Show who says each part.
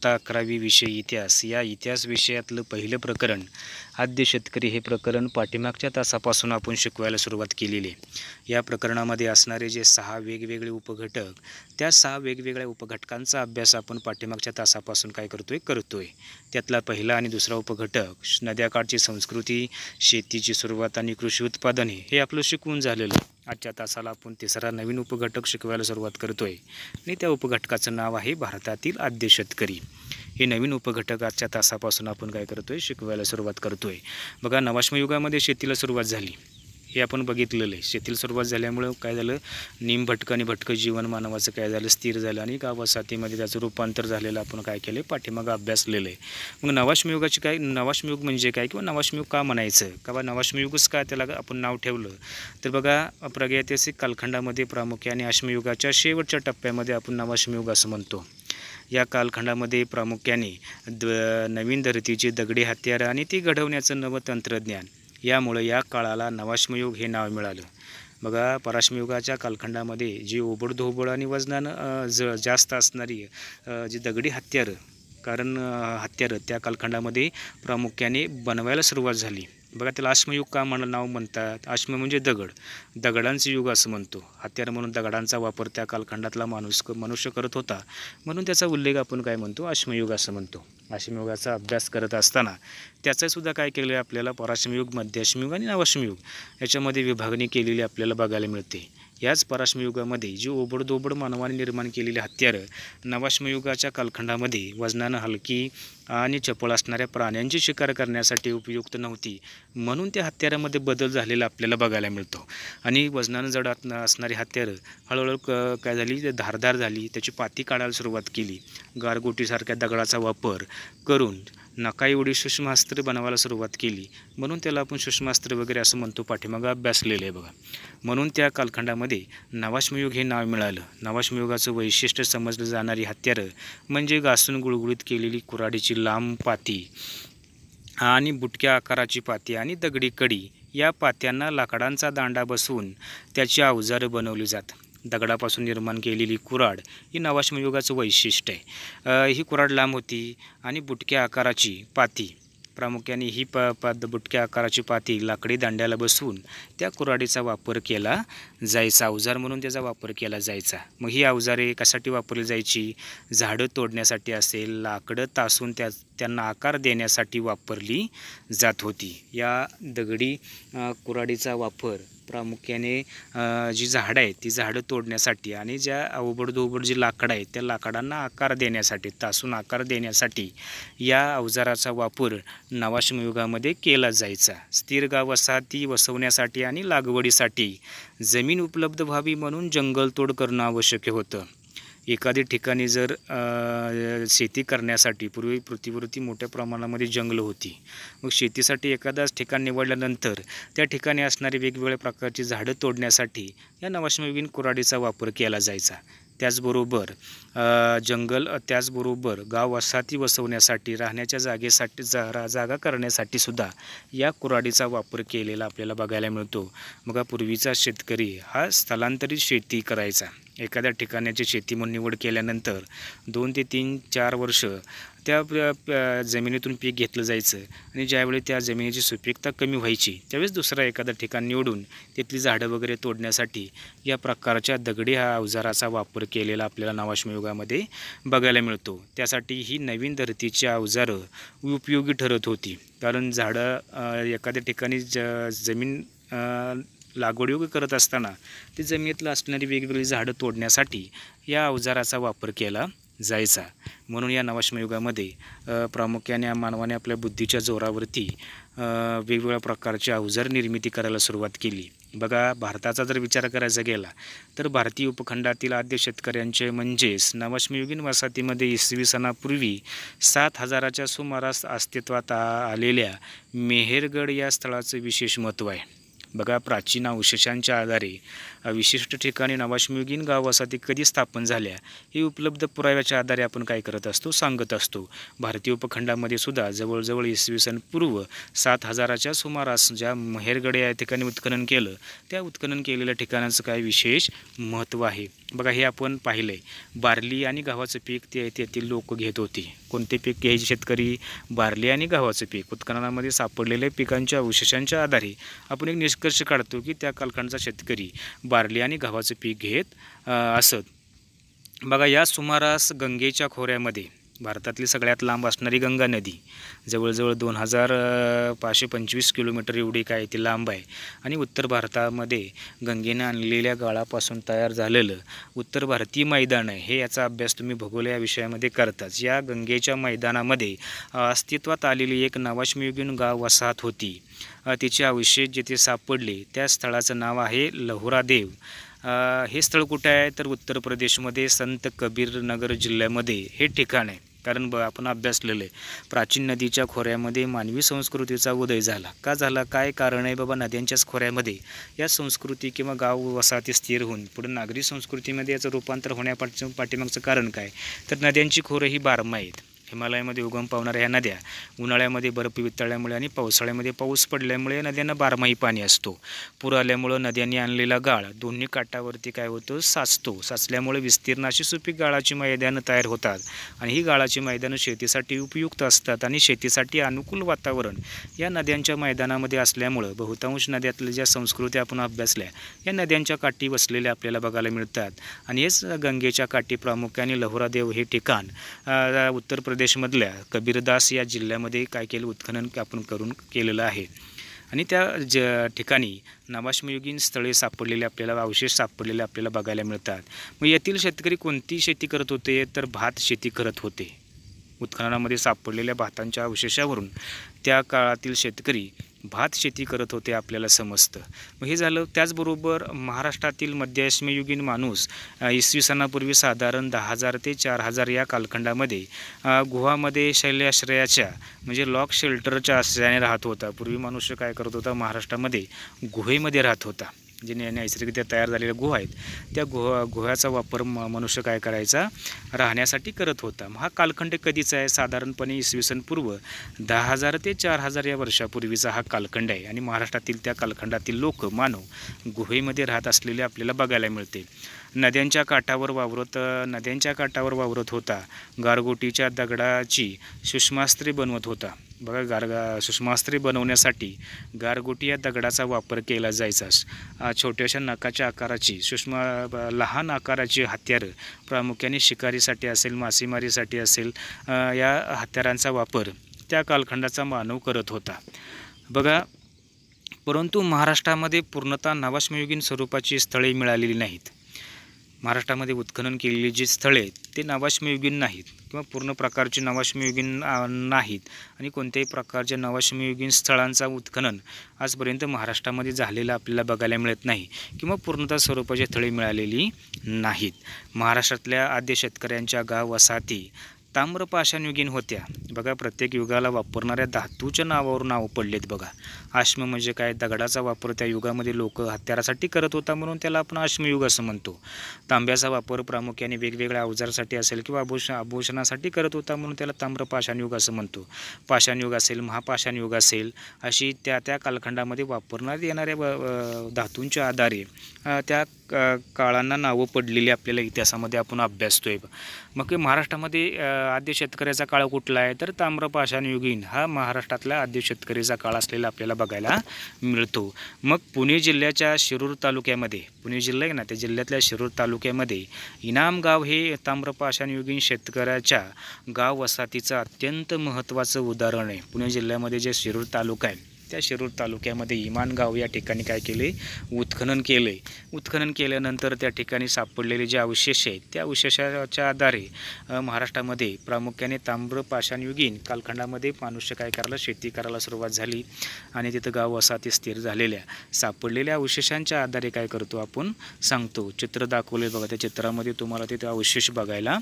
Speaker 1: इयत्ता अकरावी विषय इतिहास या इतिहास विषयातलं पहिलं प्रकरण आद्य शेतकरी हे प्रकरण पाठीमागच्या तासापासून आपण शिकवायला सुरुवात केलेली आहे या प्रकरणामध्ये असणारे जे सहा वेगवेगळे उपघटक त्या सहा वेगवेगळ्या उपघटकांचा अभ्यास आपण पाठीमागच्या तासापासून काय करतोय करतोय त्यातला पहिला आणि दुसरा उपघटक नद्याकाठची संस्कृती शेतीची सुरुवात आणि कृषी उत्पादने हे आपलं शिकवून झालेलं आजच्या तासाला आपण तिसरा नवीन उपघटक शिकवायला सुरुवात करतो आहे आणि त्या उपघटकाचं नाव आहे भारतातील आद्य शेतकरी हे नवीन उपघटक आजच्या तासापासून आपण काय करतोय शिकवायला सुरुवात करतो आहे बघा नवाश्मयुगामध्ये शेतीला सुरुवात झाली हे आपण बघितलेलं आहे शेतील सुरुवात झाल्यामुळं काय झालं निम भटकं आणि भटकं जीवन मानवाचं काय झालं स्थिर झालं आणि साथीमध्ये त्याचं रूपांतर झालेलं आपण काय केलं पाठीमागं अभ्यासलेलं आहे मग नवाश्मयुगाची काय नवाश्मयुग म्हणजे काय किंवा नवाश्मयुग का म्हणायचं का बा नवाश्मयुगच का त्याला आपण नाव ठेवलं तर बघा प्रागैतिहासिक कालखंडामध्ये प्रामुख्याने आश्मयुगाच्या शेवटच्या टप्प्यामध्ये आपण नवाश्मयुग असं म्हणतो या कालखंडामध्ये प्रामुख्याने द नवीन धर्तीची दगडी हत्यारं आणि ती घडवण्याचं नवं तंत्रज्ञान यामुळे या काळाला नवाश्मयुग हे नाव मिळालं बघा पराश्मयुगाच्या कालखंडामध्ये जी ओबडधोबड आणि वजनानं ज जास्त असणारी जी दगडी हत्यारं कारण हत्यारं त्या कालखंडामध्ये प्रामुख्याने बनवायला सुरुवात झाली बघा त्याला अश्मयुग का म्हण नाव म्हणतात अश्म म्हणजे दगड दगडांचे युग असं म्हणतो हत्यार म्हणून दगडांचा वापर त्या कालखंडातला माणूस मनुष्य करत होता म्हणून त्याचा उल्लेख आपण काय म्हणतो अश्मयुग असं म्हणतो अश्मयुगाचा अभ्यास करत असताना त्याचंसुद्धा काय केलं आहे आपल्याला पराश्मयुग मध्यश्मयुग आणि नवाश्मयुग याच्यामध्ये विभागणी केलेली आपल्याला बघायला मिळते याच पराश्मयुगामध्ये जी ओबडदोबड मानवाने निर्माण केलेली हत्यारं नवाश्मयुगाच्या कालखंडामध्ये वजनानं हलकी आणि चपळ असणाऱ्या प्राण्यांची शिकार करण्यासाठी उपयुक्त नव्हती म्हणून त्या हत्यारामध्ये बदल झालेला आपल्याला बघायला मिळतो आणि वजनानं जड असणारी हत्यारं हळूहळू क काय झाली धारधार झाली त्याची पाती काढायला सुरुवात केली गारगोटीसारख्या दगडाचा वापर करून नका एवढी सूक्ष्मास्त्र बनवायला सुरुवात केली म्हणून त्याला आपण सूक्ष्मास्त्र वगैरे असं म्हणतो पाठीमागं अभ्यासलेलं आहे बघा म्हणून त्या कालखंडामध्ये नवाश्मयुग हे नाव मिळालं नवाश्मयुगाचं वैशिष्ट्य समजलं जाणारी हत्यारं म्हणजे घासून गुळगुळीत केलेली कुराडीची लांब पाती आणि बुटक्या आकाराची पाती आणि दगडी कडी या पात्यांना लाकडांचा दांडा बसवून त्याची अवजारं बनवली जातात दगडापासून निर्माण केलेली कुराड ही नवाश्मयुगाचं वैशिष्ट्य आहे ही कुराड लांब होती आणि बुटक्या आकाराची पाती प्रामुख्याने ही प पाद बुटक्या आकाराची पाती लाकडी दांड्याला बसवून त्या कुऱ्हाडीचा वापर केला जायचा अवजार म्हणून त्याचा वापर केला जायचा मग ही अवजारे कशासाठी वापरली जायची झाडं तोडण्यासाठी असेल लाकडं तासून त्या त्यांना आकार देण्यासाठी वापरली जात होती या दगडी कुऱ्हाडीचा वापर प्रामुख्याने जी झाडं आहेत ती झाडं तोडण्यासाठी आणि ज्या अवबडधोबड जी लाकडं आहेत त्या लाकडांना आकार देण्यासाठी तासून आकार देण्यासाठी या अवजाराचा वापर नवाश्मयुगामध्ये केला जायचा स्थिर गाव वसवण्यासाठी आणि लागवडीसाठी जमीन उपलब्ध व्हावी म्हणून जंगलतोड करणं आवश्यक होतं एखादी ठिकाणी जर शेती करण्यासाठी पूर्वी पृथ्वीवरती मोठ्या प्रमाणामध्ये जंगलं होती मग शेतीसाठी एखादाच ठिकाण निवडल्यानंतर त्या ठिकाणी असणारी वेगवेगळ्या प्रकारची झाडं तोडण्यासाठी या नवाश्मविहीन कुराडीचा वापर केला जायचा त्याचबरोबर जंगल त्याचबरोबर गाव वसाहती वसवण्यासाठी राहण्याच्या जागेसाठी जा रा जागा करण्यासाठी सुद्धा या कुऱ्हाडीचा वापर केलेला आपल्याला बघायला मिळतो मग पूर्वीचा शेतकरी हा स्थलांतरित शेती करायचा एखाद्या ठिकाणाची शेती म्हणून निवड केल्यानंतर दोन ते तीन चार वर्ष त्या जमिनीतून पीक घेतलं जायचं आणि ज्यावेळी त्या जमिनीची सुपीकता कमी व्हायची त्यावेळेस दुसरा एखादं ठिकाण निवडून तिथली झाडं वगैरे तोडण्यासाठी या प्रकारच्या दगडी हा अवजाराचा वापर केलेला आपल्याला नावाश्मयुगामध्ये बघायला मिळतो त्यासाठी ही नवीन धर्तीची अवजारं उपयोगी ठरत होती कारण झाडं एखाद्या ठिकाणी ज जमीन लागवडयोग करत असताना ते जमिनीतला असणारी वेगवेगळी झाडं तोडण्यासाठी या अवजाराचा वापर केला जायचा म्हणून या नवाश्मयुगामध्ये प्रामुख्याने मानवाने आपल्या बुद्धीच्या जोरावरती वेगवेगळ्या प्रकारचे अवजार निर्मिती करायला सुरुवात केली बघा भारताचा जर विचार करायचा गेला तर भारतीय उपखंडातील आद्य शेतकऱ्यांचे म्हणजेच नवाश्मयुगीन वसाहतीमध्ये इसवी सणापूर्वी सात हजाराच्या सुमारास अस्तित्वात आलेल्या मेहेरगड या स्थळाचं विशेष महत्त्व आहे बघा प्राचीन अवशेषांच्या आधारे विशिष्ट ठिकाणी असा गावासाठी कधी स्थापन झाल्या हे उपलब्ध पुराव्याच्या आधारे आपण काय करत असतो सांगत असतो भारतीय उपखंडामध्ये सुद्धा जवळजवळ इसवी सन पूर्व सात हजाराच्या सुमारास ज्या मेहेरगडे या ठिकाणी उत्खनन केलं त्या उत्खनन केलेल्या ठिकाणांचं काय विशेष महत्त्व आहे बघा हे आपण पाहिलं आहे बार्ली आणि गव्हाचं पीक ते येथील लोक घेत होती कोणते पीक घ्यायचे शेतकरी बार्ली आणि गव्हाचं पीक उत्खननामध्ये सापडलेल्या पिकांच्या अवशेषांच्या आधारे आपण एक निष्कर्ष काढतो की त्या कालखंडचा शेतकरी बार्ली आणि गव्हाचं पीक घेत असत बघा या सुमारास गंगेच्या खोऱ्यामध्ये भारतातली सगळ्यात लांब असणारी गंगा नदी जवळजवळ दोन हजार पाचशे पंचवीस किलोमीटर एवढी काय ती लांब आहे आणि उत्तर भारतामध्ये गंगेनं आणलेल्या गाळापासून तयार झालेलं उत्तर भारतीय मैदान आहे हे याचा अभ्यास तुम्ही भूगोल या विषयामध्ये करताच या गंगेच्या मैदानामध्ये अस्तित्वात आलेली एक नावाश्मयुगीन गाव वसाहत होती तिचे अवशेष जिथे सापडले त्या स्थळाचं नाव आहे लहुरादेव हे स्थळ कुठे आहे तर उत्तर प्रदेशमध्ये संत कबीरनगर जिल्ह्यामध्ये हे ठिकाण आहे कारण ब आपण अभ्यासलेलं आहे प्राचीन नदीच्या खोऱ्यामध्ये मानवी संस्कृतीचा उदय झाला का झाला काय कारण आहे बाबा नद्यांच्याच खोऱ्यामध्ये या संस्कृती किंवा गाव वसाहती स्थिर होऊन पुढे नागरी संस्कृतीमध्ये याचं रूपांतर होण्यापाठी पाठीमागचं कारण काय तर नद्यांची खोरं ही बारमा आहेत हिमालयामध्ये उगम पावणाऱ्या ह्या नद्या उन्हाळ्यामध्ये बर्फ वितळल्यामुळे आणि पावसाळ्यामध्ये पाऊस पडल्यामुळे नद्यांना बारमाही पाणी असतो पूर आल्यामुळं नद्यांनी आणलेला गाळ दोन्ही काटावरती काय होतो साचतो साचल्यामुळे विस्तीर्ण अशी सुपीक गाळाची मैदानं तयार होतात आणि ही गाळाची मैदानं शेतीसाठी उपयुक्त असतात आणि शेतीसाठी अनुकूल वातावरण या नद्यांच्या मैदानामध्ये असल्यामुळं बहुतांश नद्यातल्या ज्या संस्कृती आपण अभ्यासल्या या नद्यांच्या काठी वसलेल्या आपल्याला बघायला मिळतात आणि हेच गंगेच्या काठी प्रामुख्याने लहोरादेव हे ठिकाण उत्तर प्रदेश प्रदेशमधल्या कबीरदास या जिल्ह्यामध्ये काय केलं उत्खनन आपण करून केलेलं आहे आणि त्या ज ठिकाणी नवाश्मयुगीन स्थळे सापडलेले आपल्याला अवशेष सापडलेले आपल्याला बघायला मिळतात मग येथील शेतकरी कोणती शेती करत होते तर भात शेती करत होते उत्खननामध्ये सापडलेल्या भातांच्या अवशेषावरून त्या काळातील शेतकरी भात शेती करत होते आपल्याला समजतं मग हे झालं त्याचबरोबर महाराष्ट्रातील मध्यश्मयुगीन माणूस इसवी सणापूर्वी साधारण दहा हजार ते चार हजार या कालखंडामध्ये गुहामध्ये शैल्याश्रयाच्या म्हणजे लॉक शेल्टरच्या आश्रयाने राहत होता पूर्वी मनुष्य काय करत होता महाराष्ट्रामध्ये गुहेमध्ये राहत होता जे नैसर्गिकरित्या तयार झालेल्या गुहा आहेत त्या गुह गुहाचा वापर म मनुष्य काय करायचा राहण्यासाठी करत होता हा कालखंड कधीचा आहे साधारणपणे इसवी सन पूर्व दहा हजार ते चार हजार या वर्षापूर्वीचा हा कालखंड आहे आणि महाराष्ट्रातील त्या कालखंडातील लोक मानव गुहेमध्ये राहत असलेले आपल्याला बघायला मिळते नद्यांच्या काठावर वावरत नद्यांच्या काठावर वावरत होता गारगोटीच्या दगडाची सुषमास्त्रे बनवत होता बघा गारगा सुषमास्त्री बनवण्यासाठी गारगोटी या दगडाचा वापर केला जायचा छोट्याशा नकाच्या आकाराची सुषमा लहान आकाराची हत्यारं प्रामुख्याने शिकारीसाठी असेल मासेमारीसाठी असेल या हत्यारांचा वापर त्या कालखंडाचा मानव करत होता बघा परंतु महाराष्ट्रामध्ये पूर्णतः नवाश्मयुगीन स्वरूपाची स्थळे मिळालेली नाहीत महाराष्ट्रामध्ये उत्खनन केलेली जी स्थळे आहेत ते नवाश्मयुगीन नाहीत किंवा पूर्ण प्रकारचे नवाश्मयुगीन नाहीत आणि कोणत्याही प्रकारच्या नवाश्मयुगीन स्थळांचा उत्खनन आजपर्यंत महाराष्ट्रामध्ये झालेलं आपल्याला बघायला मिळत नाही किंवा पूर्णतः स्वरूपाची स्थळे मिळालेली नाहीत महाराष्ट्रातल्या आद्य शेतकऱ्यांच्या गाव वसाहती ताम्रपाषाणयुगीन होत्या बघा प्रत्येक युगाला वापरणाऱ्या धातूच्या नावावर नावं पडलेत बघा आश्म म्हणजे काय दगडाचा वापर त्या युगामध्ये लोक हत्यारासाठी करत होता म्हणून त्याला आपण आश्मयुग असं म्हणतो तांब्याचा वापर प्रामुख्याने वेगवेगळ्या अवजारासाठी असेल किंवा आभूषण आभूषणासाठी करत होता म्हणून त्याला ताम्रपाषाणयुग असं म्हणतो पाषाणयुग असेल महापाषाणयुग असेल अशी त्या त्या कालखंडामध्ये वापरण्यात येणाऱ्या धातूंच्या आधारे त्या काळांना नावं पडलेली आपल्याला इतिहासामध्ये आपण अभ्यासतोय मग महाराष्ट्रामध्ये आद्य शेतकऱ्याचा काळ कुठला आहे तर ताम्रपाषाणयुगीन हा महाराष्ट्रातला आद्य शेतकरीचा काळ असलेला आपल्याला बघायला मिळतो मग पुणे जिल्ह्याच्या शिरूर तालुक्यामध्ये पुणे जिल्हा आहे ना त्या जिल्ह्यातल्या शिरूर तालुक्यामध्ये इनामगाव हे ताम्रपाषाणयुगीन शेतकऱ्याच्या गाव वसाहतीचं अत्यंत महत्त्वाचं उदाहरण आहे पुणे जिल्ह्यामध्ये जे शिरूर तालुका आहे त्या शिरूर तालुक्यामध्ये इमानगाव या ठिकाणी काय केले उत्खनन केले उत्खनन केल्यानंतर त्या ठिकाणी सापडलेले जे अवशेष आहेत त्या अवशेषाच्या आधारे महाराष्ट्रामध्ये प्रामुख्याने पाषाणयुगीन कालखंडामध्ये मानुष्य काय करायला शेती करायला सुरुवात झाली आणि तिथं गाव असा ते स्थिर झालेल्या सापडलेल्या अवशेषांच्या आधारे काय करतो आपण सांगतो चित्र दाखवले बघा त्या चित्रामध्ये तुम्हाला तिथे अवशेष बघायला